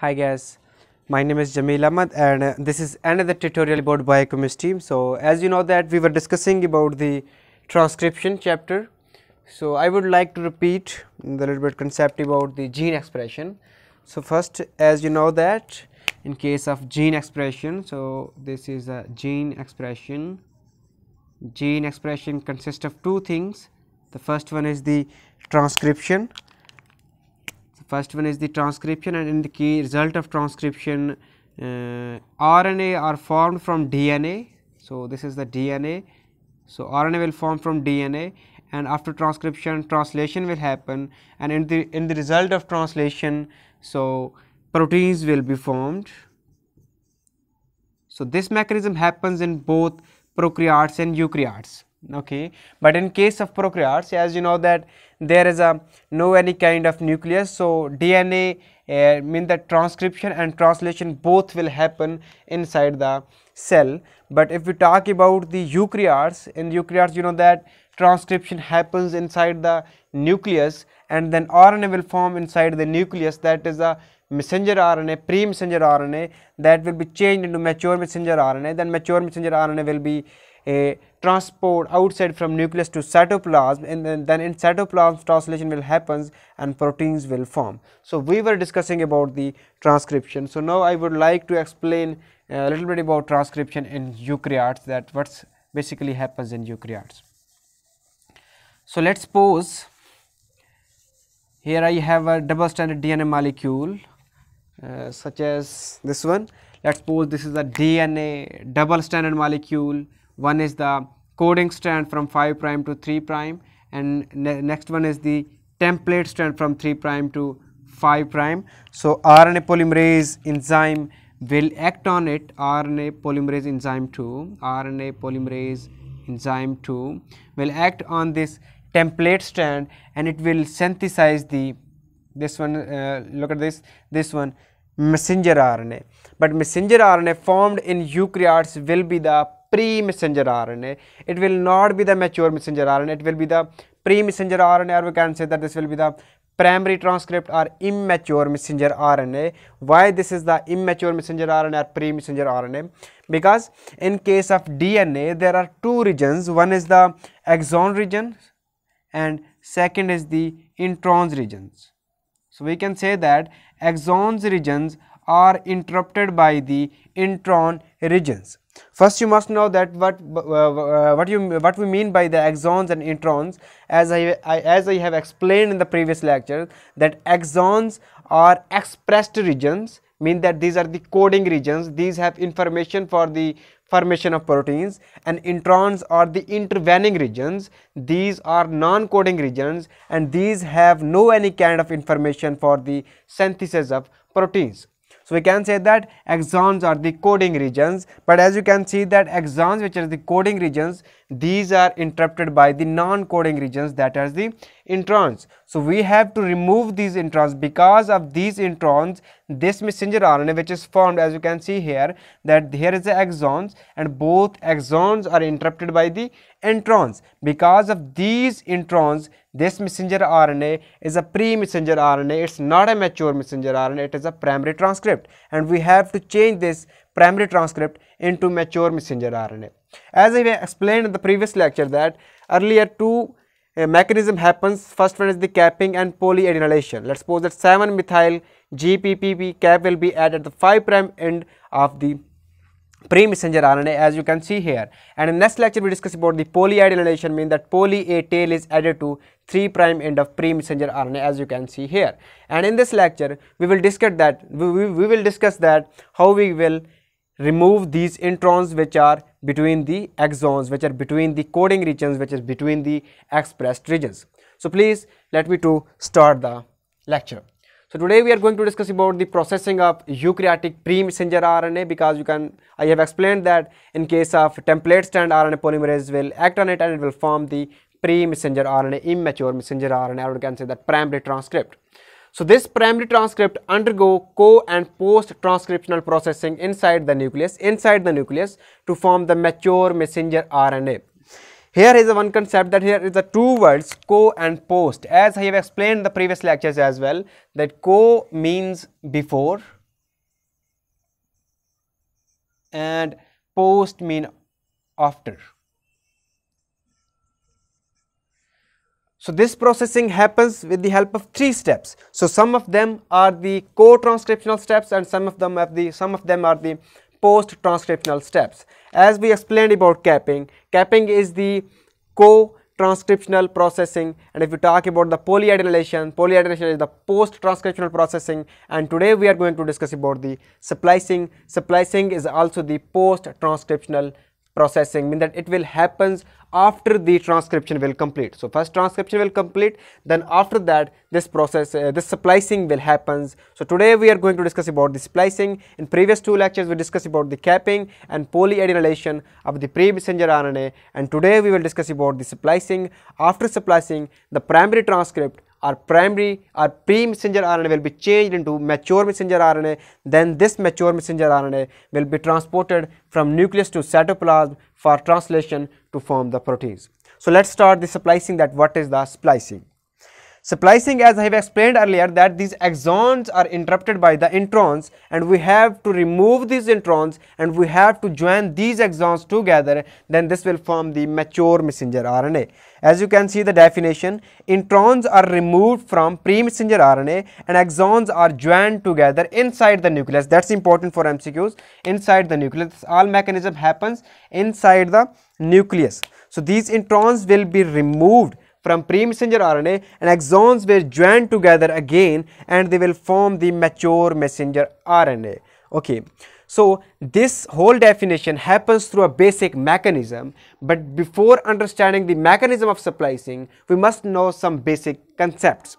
Hi guys, my name is Jamil Ahmad and uh, this is another tutorial about biochemistry. So as you know that we were discussing about the transcription chapter. So I would like to repeat the little bit concept about the gene expression. So first as you know that in case of gene expression, so this is a gene expression. Gene expression consists of two things. The first one is the transcription First one is the transcription and in the key result of transcription uh, RNA are formed from DNA. So, this is the DNA. So, RNA will form from DNA and after transcription translation will happen and in the in the result of translation. So, proteins will be formed. So, this mechanism happens in both prokaryotes and eukaryotes okay but in case of prokaryotes as you know that there is a no any kind of nucleus so dna uh, eh, mean that transcription and translation both will happen inside the cell but if we talk about the eukaryotes in eukaryotes you know that transcription happens inside the nucleus and then rna will form inside the nucleus that is a messenger RNA, pre-messenger RNA that will be changed into mature messenger RNA, then mature messenger RNA will be a eh, transport outside from nucleus to cytoplasm and then, then in cytoplasm translation will happens and proteins will form. So, we were discussing about the transcription. So, now I would like to explain a little bit about transcription in eukaryotes that what's basically happens in eukaryotes. So, let us suppose here I have a double stranded DNA molecule uh, such as this one let us suppose this is a DNA double stranded molecule one is the coding strand from 5 prime to 3 prime and ne next one is the template strand from 3 prime to 5 prime. So, RNA polymerase enzyme will act on it RNA polymerase enzyme 2, RNA polymerase enzyme 2 will act on this template strand and it will synthesize the this one uh, look at this this one messenger RNA. But messenger RNA formed in eukaryotes will be the pre-messenger RNA. It will not be the mature messenger RNA, it will be the pre-messenger RNA or we can say that this will be the primary transcript or immature messenger RNA. Why this is the immature messenger RNA or pre-messenger RNA? Because in case of DNA, there are two regions. One is the exon region and second is the introns regions. So, we can say that exons regions are interrupted by the intron regions. First, you must know that what uh, uh, what you what we mean by the axons and introns. As I, I, as I have explained in the previous lecture, that axons are expressed regions, mean that these are the coding regions. These have information for the formation of proteins, and introns are the intervening regions. These are non-coding regions, and these have no any kind of information for the synthesis of proteins. So we can say that axons are the coding regions but as you can see that axons which are the coding regions these are interrupted by the non-coding regions that are the introns. So we have to remove these introns because of these introns this messenger RNA which is formed as you can see here that here is the exons and both exons are interrupted by the introns. Because of these introns this messenger RNA is a pre-messenger RNA it's not a mature messenger RNA it is a primary transcript and we have to change this primary transcript into mature messenger RNA. As I explained in the previous lecture that earlier two a mechanism happens. First one is the capping and polyadenylation. Let's suppose that 7-methyl GPPP cap will be added at the 5' end of the pre-messenger RNA as you can see here. And in next lecture we discuss about the polyadenylation mean that poly A tail is added to 3 prime end of pre-messenger RNA as you can see here. And in this lecture we will discuss that we, we, we will discuss that how we will remove these introns which are between the exons which are between the coding regions which is between the expressed regions. So please let me to start the lecture. So today we are going to discuss about the processing of eukaryotic pre-messenger RNA because you can I have explained that in case of template strand RNA polymerase will act on it and it will form the pre-messenger RNA immature messenger RNA or you can say that primary transcript. So this primary transcript undergo co and post transcriptional processing inside the nucleus, inside the nucleus to form the mature messenger RNA. Here is the one concept that here is the two words co and post. As I have explained in the previous lectures as well that co means before and post mean after. So this processing happens with the help of three steps. So some of them are the co-transcriptional steps and some of them have the some of them are the post-transcriptional steps. As we explained about capping, capping is the co-transcriptional processing and if you talk about the polyadenylation, polyadenylation is the post-transcriptional processing and today we are going to discuss about the splicing. Splicing is also the post-transcriptional processing mean that it will happens after the transcription will complete. So, first transcription will complete then after that this process uh, this splicing will happens. So, today we are going to discuss about the splicing in previous two lectures we discussed about the capping and polyadenylation of the pre-messenger RNA and today we will discuss about the splicing. After splicing the primary transcript our primary or pre-messenger RNA will be changed into mature messenger RNA, then this mature messenger RNA will be transported from nucleus to cytoplasm for translation to form the proteins. So, let us start the splicing that what is the splicing. Splicing as I have explained earlier that these exons are interrupted by the introns and we have to remove these introns and we have to join these exons together then this will form the mature messenger RNA. As you can see the definition introns are removed from pre-messenger RNA and exons are joined together inside the nucleus that's important for MCQs inside the nucleus all mechanism happens inside the nucleus. So these introns will be removed from pre-messenger RNA and exons were joined together again and they will form the mature messenger RNA. Okay. So, this whole definition happens through a basic mechanism, but before understanding the mechanism of splicing, we must know some basic concepts.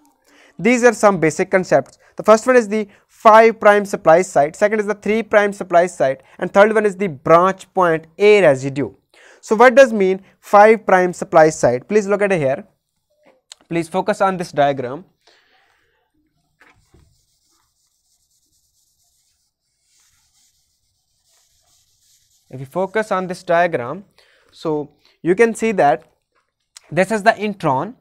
These are some basic concepts. The first one is the 5 prime supply site, second is the 3 prime supply site, and third one is the branch point A residue. So, what does mean 5 prime supply site? Please look at here. Please focus on this diagram. If you focus on this diagram, so you can see that this is the intron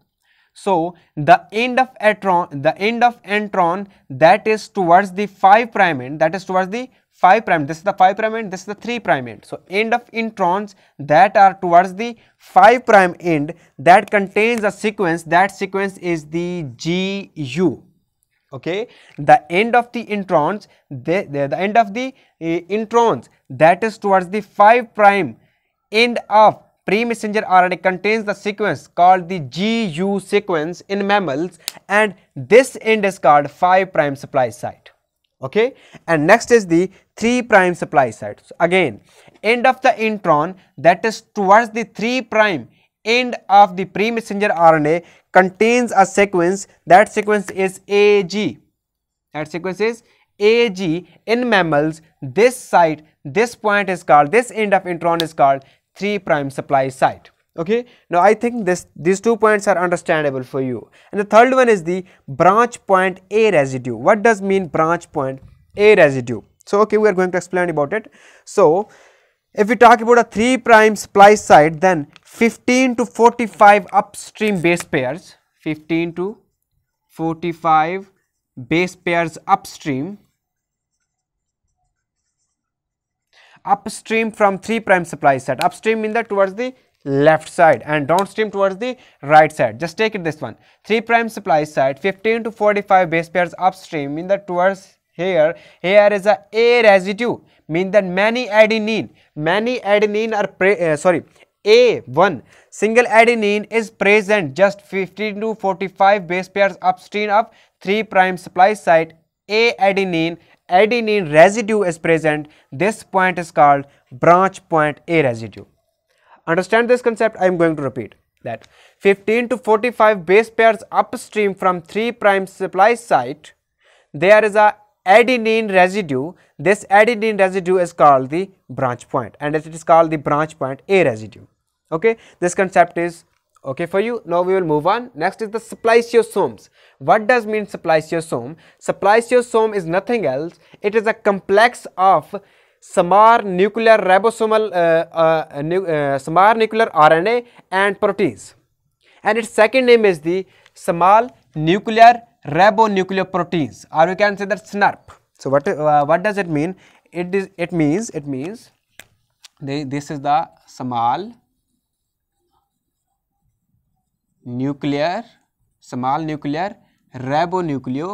so the end of atron, the end of intron that is towards the 5 prime end, that is towards the 5 prime, this is the 5 prime end, this is the 3 prime end. So end of introns that are towards the 5 prime end that contains a sequence, that sequence is the GU okay the end of the introns the, the, the end of the uh, introns that is towards the 5 prime end of Pre-messenger RNA contains the sequence called the GU sequence in mammals and this end is called 5' supply site. Okay, and next is the 3' supply site. So again, end of the intron that is towards the 3' end of the pre-messenger RNA contains a sequence that sequence is AG. That sequence is AG in mammals. This site, this point is called, this end of intron is called 3 prime supply side okay now i think this these two points are understandable for you and the third one is the branch point a residue what does mean branch point a residue so okay we are going to explain about it so if we talk about a 3 prime supply side then 15 to 45 upstream base pairs 15 to 45 base pairs upstream upstream from 3 prime supply set upstream in the towards the left side and downstream towards the right side just take it this one 3 prime supply side 15 to 45 base pairs upstream in the towards here here is a a residue mean that many adenine many adenine are uh, sorry a1 single adenine is present just 15 to 45 base pairs upstream of 3 prime supply site a adenine adenine residue is present, this point is called branch point A residue. Understand this concept? I am going to repeat that 15 to 45 base pairs upstream from 3 prime supply site, there is a adenine residue. This adenine residue is called the branch point and it is called the branch point A residue. Okay, this concept is okay for you now we will move on next is the spliceosomes what does mean spliceosome spliceosome is nothing else it is a complex of small nuclear ribosomal uh, uh, nu uh, small nuclear rna and proteins and its second name is the small nuclear ribonucleoproteins or you can say that snrp so what uh, what does it mean it is it means it means this is the small nuclear small nuclear ribonucleo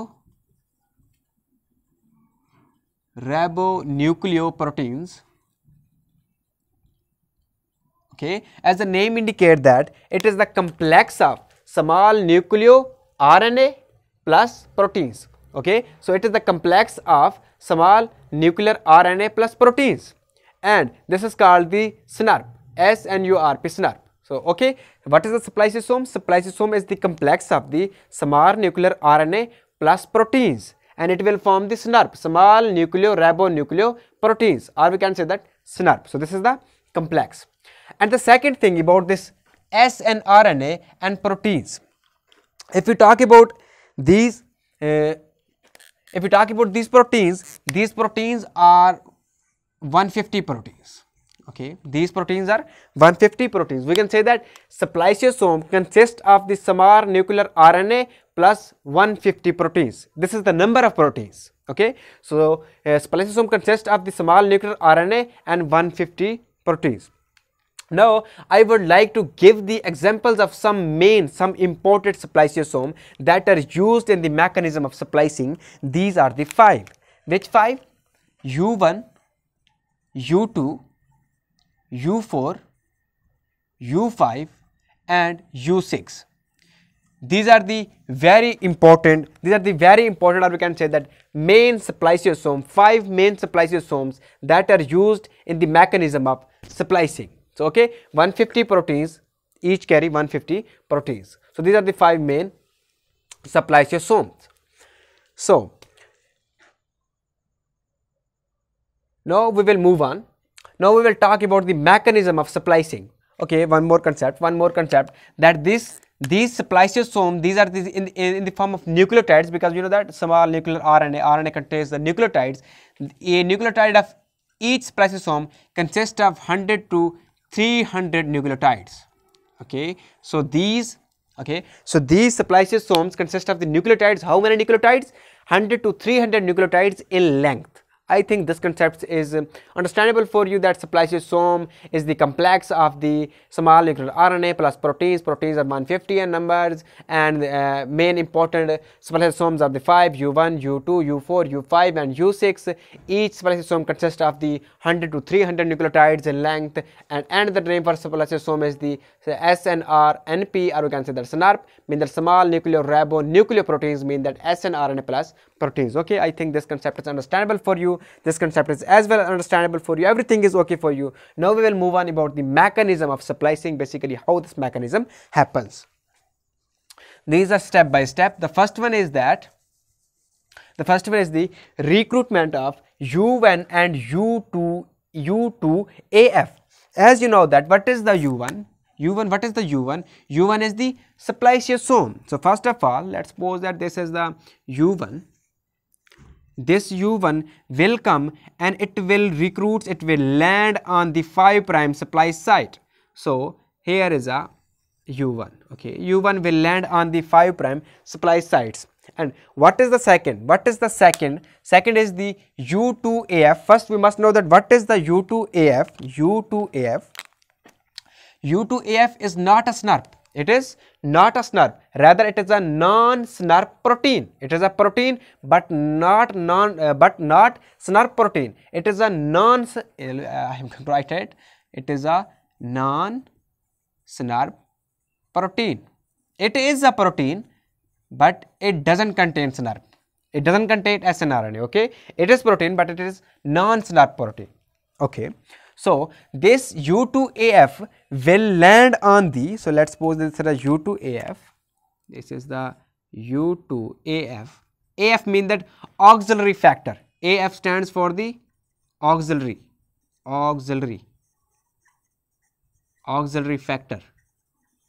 ribonucleoproteins okay as the name indicate that it is the complex of small nucleo RNA plus proteins okay so it is the complex of small nuclear RNA plus proteins and this is called the SNARP S N U R P SNARP so, okay, what is the spliceosome? Spliceosome is the complex of the small nuclear RNA plus proteins and it will form the SNRP, small ribonucleoproteins, or we can say that SNRP. So, this is the complex. And the second thing about this snRNA and proteins, if we talk about these, uh, if we talk about these proteins, these proteins are 150 proteins okay these proteins are 150 proteins we can say that spliceosome consists of the summar nuclear rna plus 150 proteins this is the number of proteins okay so uh, spliceosome consists of the small nuclear rna and 150 proteins now, I would like to give the examples of some main, some important spliceosome that are used in the mechanism of splicing. These are the five. Which five? U1, U2, U4, U5 and U6. These are the very important, these are the very important or we can say that main spliceosome, five main spliceosomes that are used in the mechanism of splicing. So, okay, 150 proteins, each carry 150 proteins. So, these are the five main spliceosomes. So, now we will move on now we will talk about the mechanism of splicing. Okay, one more concept, one more concept that this these spliceosome, these are these in, in, in, the form of nucleotides because you know that small nuclear RNA, RNA contains the nucleotides. A nucleotide of each spliceosome consists of 100 to 300 nucleotides. Okay, so these, okay, so these spliceosomes consist of the nucleotides. How many nucleotides? 100 to 300 nucleotides in length. I think this concept is um, understandable for you that spliceosome is the complex of the small nuclear RNA plus proteins. Proteins are 150 in numbers and uh, main important spliceosomes are the 5, U1, U2, U4, U5 and U6. Each spliceosome consists of the 100 to 300 nucleotides in length and another name for spliceosome is the SNRNP or you can say that SNRP mean that small nuclear ribonucleoproteins mean that SNRNA plus okay i think this concept is understandable for you this concept is as well understandable for you everything is okay for you now we will move on about the mechanism of supply chain basically how this mechanism happens these are step by step the first one is that the first one is the recruitment of u1 and u2 u2 af as you know that what is the u1 u1 what is the u1 u1 is the spliceosome so first of all let's suppose that this is the u1 this u1 will come and it will recruit. it will land on the 5 prime supply site so here is a u1 okay u1 will land on the 5 prime supply sites and what is the second what is the second second is the u2af first we must know that what is the u2af u2af u2af is not a snarp it is not a SNRP, rather it is a non-SNRP protein. It is a protein, but not non, uh, but not SNRP protein. It is a non. Uh, I am going to write it. It is a non-SNRP protein. It is a protein, but it doesn't contain SNRP. It doesn't contain snRNA. Okay, it is protein, but it is non-SNRP protein. Okay. So, this U2AF will land on the, so let us suppose this is a U2AF, this is the U2AF, AF means that auxiliary factor, AF stands for the auxiliary, auxiliary, auxiliary factor,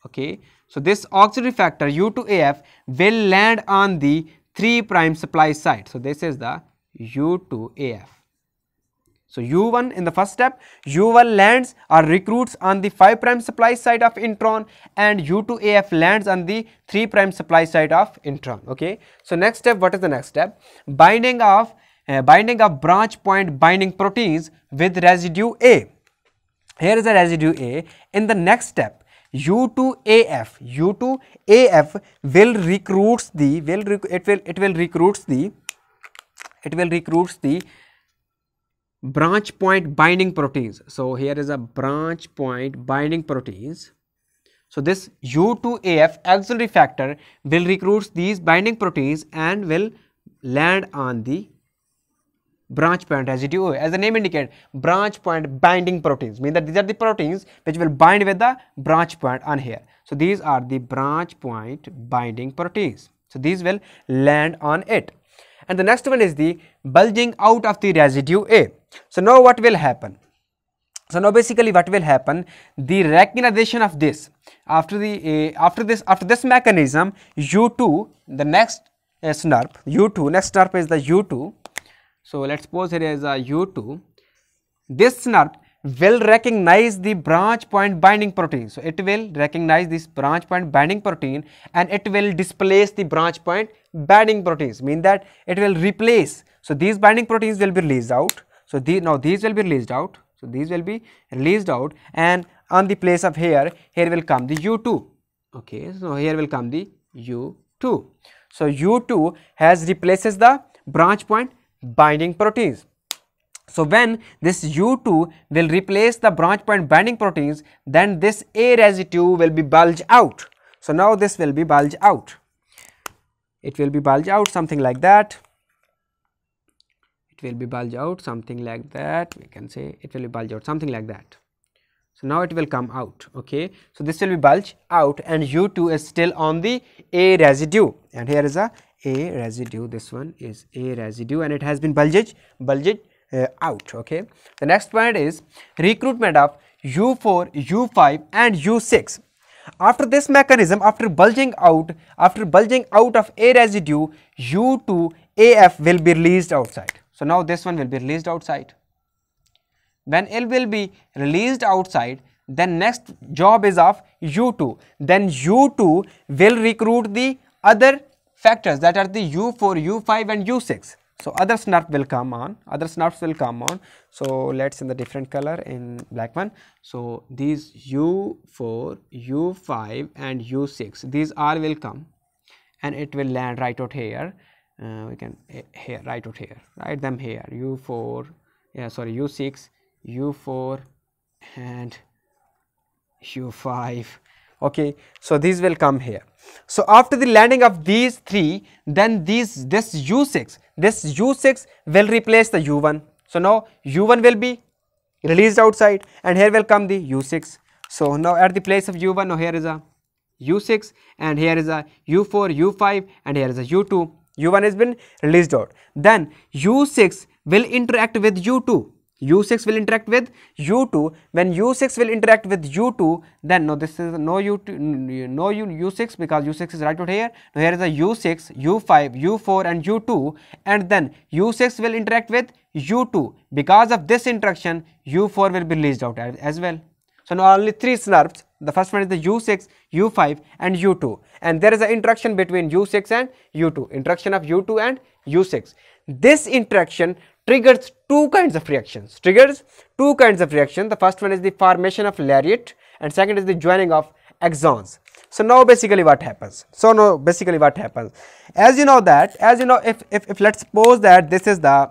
okay. So, this auxiliary factor U2AF will land on the 3 prime supply side, so this is the U2AF so U1 in the first step, U1 lands or recruits on the 5 prime supply side of intron and U2AF lands on the 3 prime supply side of intron. Okay. So next step, what is the next step? Binding of uh, binding of branch point binding proteins with residue A. Here is a residue A. In the next step, U2AF, U2AF will recruits the will it will it will recruits the it will recruits the branch point binding proteins. So, here is a branch point binding proteins. So, this U2AF auxiliary factor will recruit these binding proteins and will land on the branch point residue as the name indicate branch point binding proteins mean that these are the proteins which will bind with the branch point on here so these are the branch point binding proteins so these will land on it and the next one is the bulging out of the residue a so now what will happen? So now basically what will happen, the recognition of this, after the, uh, after this, after this mechanism, U2, the next uh, eh, U2, next SNRP is the U2. So let's suppose here is a U2. This SNRP will recognize the branch point binding protein. So it will recognize this branch point binding protein and it will displace the branch point binding proteins, mean that it will replace. So these binding proteins will be released out so, now these will be released out. So, these will be released out and on the place of here, here will come the U2. Okay, so here will come the U2. So, U2 has replaces the branch point binding proteins. So, when this U2 will replace the branch point binding proteins, then this A residue will be bulge out. So, now this will be bulge out. It will be bulge out something like that will be bulge out something like that we can say it will be bulge out something like that so now it will come out okay so this will be bulge out and u2 is still on the a residue and here is a a residue this one is a residue and it has been bulged bulged uh, out okay the next point is recruitment of u4 u5 and u6 after this mechanism after bulging out after bulging out of a residue u2 af will be released outside so, now this one will be released outside. When it will be released outside, then next job is of U2. Then U2 will recruit the other factors that are the U4, U5 and U6. So, other snarf will come on, other snarfs will come on. So, let's in the different color in black one. So, these U4, U5 and U6, these all will come and it will land right out here uh, we can eh, here write it here write them here u4 yeah sorry u6 u4 and u5 okay so these will come here so after the landing of these three then these this u6 this u6 will replace the u1 so now u1 will be released outside and here will come the u6 so now at the place of u1 now here is a u6 and here is a u4 u5 and here is a u2 u1 has been released out then u6 will interact with u2 u6 will interact with u2 when u6 will interact with u2 then no this is no u2 no u u6 because u6 is right out here now here is a u6 u5 u4 and u2 and then u6 will interact with u2 because of this interaction u4 will be released out as well so, now only three SNRPs, the first one is the U6, U5 and U2 and there is an interaction between U6 and U2, interaction of U2 and U6. This interaction triggers two kinds of reactions, triggers two kinds of reaction. The first one is the formation of lariat and second is the joining of exons. So, now basically what happens? So, now basically what happens? As you know that, as you know if, if, if let's suppose that this is the,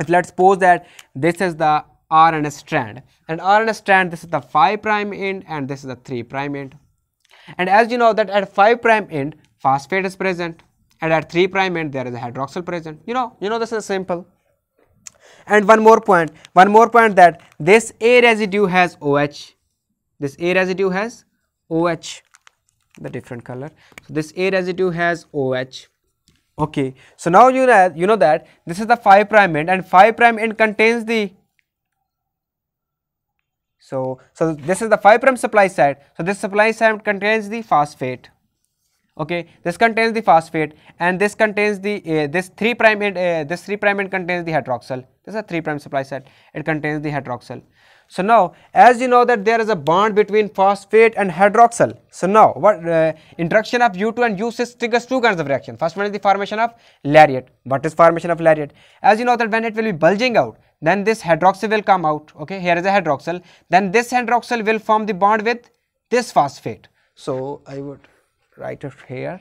if let's suppose that this is the RNA strand and RNA strand this is the 5 prime end and this is the 3 prime end. And as you know that at 5 prime end phosphate is present and at 3 prime end there is a hydroxyl present you know you know this is simple. And one more point one more point that this A residue has OH this A residue has OH the different color. So, this A residue has OH okay so now you know you know that this is the 5 prime end and 5 prime end contains the so, so this is the 5 prime supply side. So, this supply side contains the phosphate. Okay, this contains the phosphate and this contains the uh, this 3 prime end uh, this 3 prime end contains the hydroxyl. This is a 3 prime supply side. It contains the hydroxyl. So now, as you know that there is a bond between phosphate and hydroxyl. So now, what uh, of U2 and U6 triggers two kinds of reaction. First one is the formation of lariat. What is formation of lariat? As you know that when it will be bulging out, then this hydroxyl will come out okay here is a hydroxyl then this hydroxyl will form the bond with this phosphate so i would write it here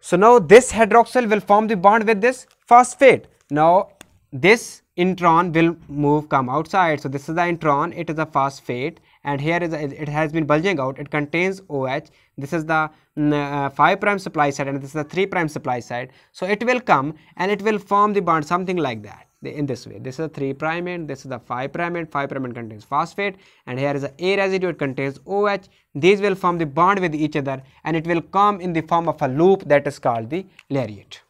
so now this hydroxyl will form the bond with this phosphate now this intron will move come outside so this is the intron it is a phosphate and here is it has been bulging out it contains OH this is the mm, uh, 5 prime supply side and this is the 3 prime supply side so it will come and it will form the bond something like that in this way this is a 3 prime end this is the 5 prime end 5 prime end contains phosphate and here is a A residue it contains OH these will form the bond with each other and it will come in the form of a loop that is called the lariat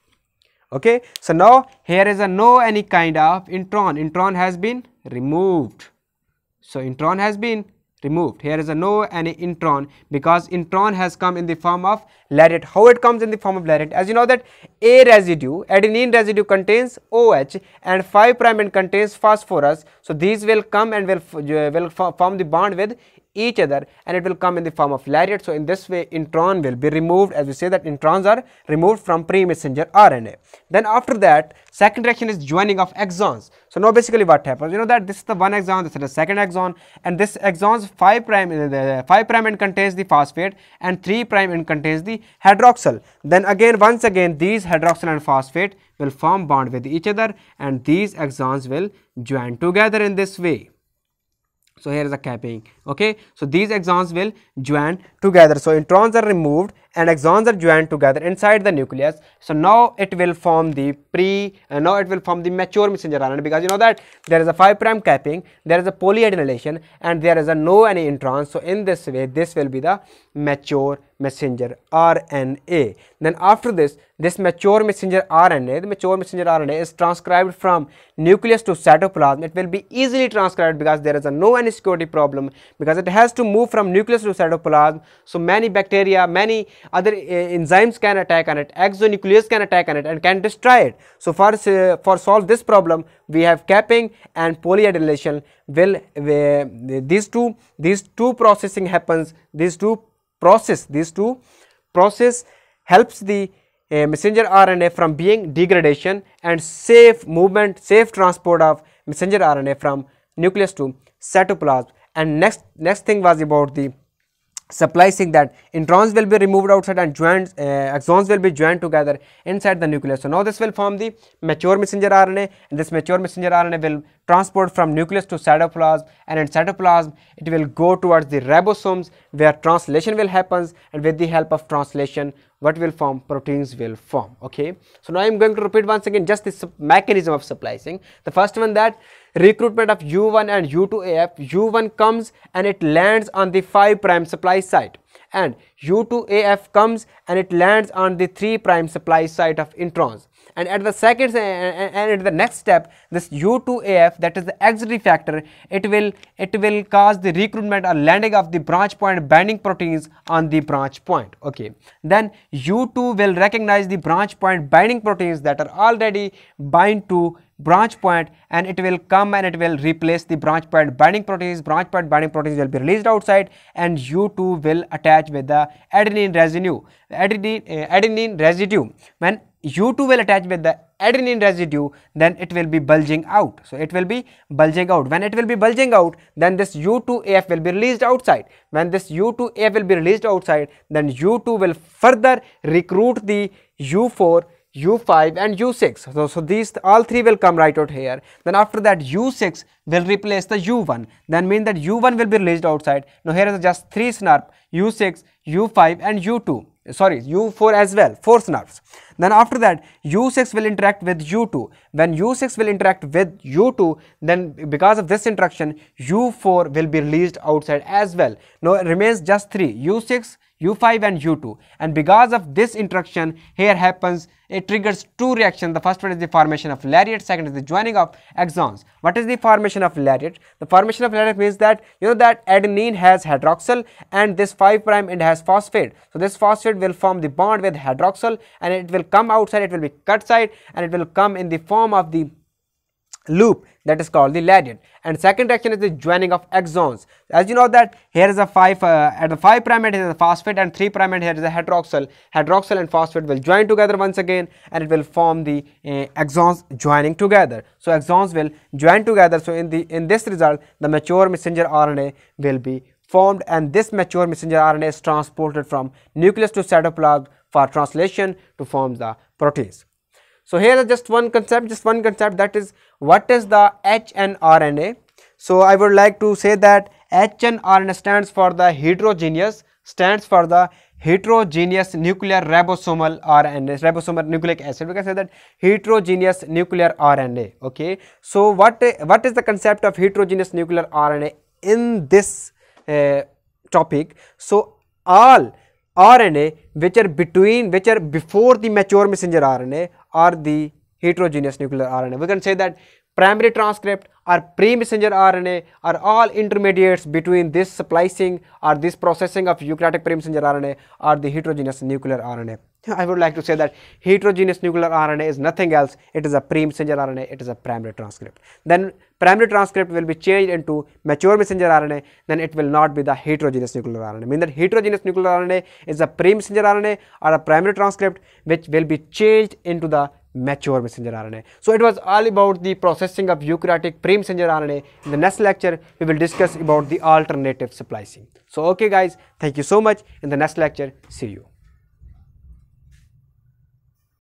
okay so now here is a no any kind of intron intron has been removed so intron has been removed. Here is a no and a intron because intron has come in the form of leaded. How it comes in the form of leaded? As you know that A residue, adenine residue contains OH and 5 prime end contains phosphorus. So these will come and will, uh, will form the bond with each other and it will come in the form of lariat. So in this way intron will be removed as we say that introns are removed from pre-messenger RNA. Then after that second reaction is joining of exons. So now basically what happens you know that this is the one exon this is the second exon and this exons 5 prime uh, 5 prime end contains the phosphate and 3 prime end contains the hydroxyl. Then again once again these hydroxyl and phosphate will form bond with each other and these exons will join together in this way so here is the capping okay so these exons will join together so introns are removed and axons are joined together inside the nucleus. So now it will form the pre, uh, now it will form the mature messenger RNA because you know that there is a 5 prime capping, there is a polyadenylation and there is a no any intron. So in this way, this will be the mature messenger RNA. Then after this, this mature messenger RNA, the mature messenger RNA is transcribed from nucleus to cytoplasm. It will be easily transcribed because there is a no any security problem because it has to move from nucleus to cytoplasm. So many bacteria, many other uh, enzymes can attack on it, Exonucleases can attack on it and can destroy it. So for, for solve this problem, we have capping and polyadenylation. will these two these two processing happens these two process these two process helps the uh, messenger RNA from being degradation and safe movement, safe transport of messenger RNA from nucleus to cytoplasm. And next, next thing was about the Supplying that introns will be removed outside and joined, uh, exons will be joined together inside the nucleus. So now this will form the mature messenger RNA and this mature messenger RNA will transport from nucleus to cytoplasm and in cytoplasm it will go towards the ribosomes where translation will happens and with the help of translation what will form proteins will form okay so now i'm going to repeat once again just this mechanism of splicing the first one that recruitment of U1 and U2AF, U1 comes and it lands on the 5 prime supply site and U2AF comes and it lands on the 3 prime supply site of introns. And at the second and at the next step, this U2AF that is the exit factor, it will it will cause the recruitment or landing of the branch point binding proteins on the branch point. Okay. Then U2 will recognize the branch point binding proteins that are already bind to branch point and it will come and it will replace the branch point binding proteins. Branch point binding proteins will be released outside and you too will attach with the adenine residue. Adenine, uh, adenine residue. When you too will attach with the adenine residue then it will be bulging out so it will be bulging out when it will be bulging out then this u2af will be released outside when this u2af will be released outside then u2 will further recruit the u4 u5 and u6 so, so these all three will come right out here then after that u6 will replace the u1 then mean that u1 will be released outside now here is just three snarp u6 u5 and u2 sorry u4 as well four snarps then after that u6 will interact with u2 when u6 will interact with u2 then because of this interaction u4 will be released outside as well now remains just three u6 U5 and U2 and because of this interaction here happens it triggers two reactions the first one is the formation of lariat second is the joining of axons what is the formation of lariat the formation of lariat means that you know that adenine has hydroxyl and this 5 prime end has phosphate so this phosphate will form the bond with hydroxyl and it will come outside it will be cut side and it will come in the form of the loop that is called the Lariat. And second action is the joining of exons. As you know that here is a 5 uh, at the 5 prime end is a phosphate and 3 prime end here is a hydroxyl. Hydroxyl and phosphate will join together once again and it will form the uh, exons joining together. So exons will join together. So in the in this result the mature messenger RNA will be formed and this mature messenger RNA is transported from nucleus to cytoplasm for translation to form the proteins. So here is just one concept, just one concept that is what is the HNRNA. So I would like to say that HNRNA stands for the heterogeneous, stands for the heterogeneous nuclear ribosomal RNA, ribosomal nucleic acid. We can say that heterogeneous nuclear RNA. Okay. So what what is the concept of heterogeneous nuclear RNA in this uh, topic? So all RNA which are between which are before the mature messenger RNA are the heterogeneous nuclear RNA. We can say that primary transcript or pre-messenger RNA are all intermediates between this splicing or this processing of eukaryotic pre-messenger RNA or the heterogeneous nuclear RNA. I would like to say that heterogeneous nuclear RNA is nothing else, it is a pre-messenger RNA, it is a primary transcript. Then primary transcript will be changed into mature messenger RNA, then it will not be the heterogeneous nuclear RNA. mean that heterogeneous nuclear RNA is a pre-messenger RNA or a primary transcript which will be changed into the mature messenger RNA. So it was all about the processing of eukaryotic pre-messenger RNA. In the next lecture, we will discuss about the alternative splicing. So okay guys, thank you so much. In the next lecture, see you.